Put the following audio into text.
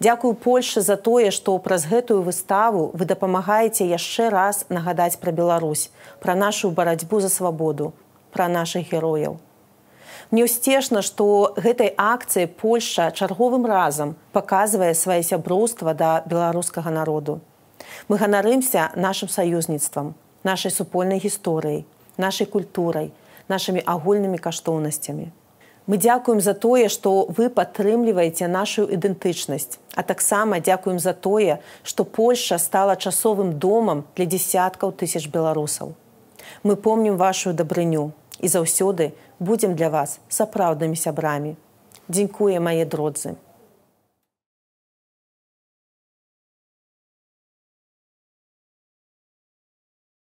Дякую Польше за тое, што праз гэтую выставу вы дапамагаеце яшчэ раз нагадаць пра Беларусь, пра нашу барацьбу за свабоду, пра нашых герояў. Мне сцешна, што гэтай акцыі Польша чарговым разам паказвае свае сяброўства да беларускага народу. Мы ганарымся нашым саюзніцтвам, нашай супольнай гісторыяй, нашай культурай, нашымі агульнымі каштоўнасцямі. Мы дзякуем за тое, што вы падтрымліваеце нашу ідэнтычнасць. А таксама дзякуем за тое, што Польша стала часовым домам для десяткаў тысяч беларусаў. Мы помнім вашу дабрыню і заўсёды будзем для вас сапраўднымі сябрамі. Дзякуе мае дродзы.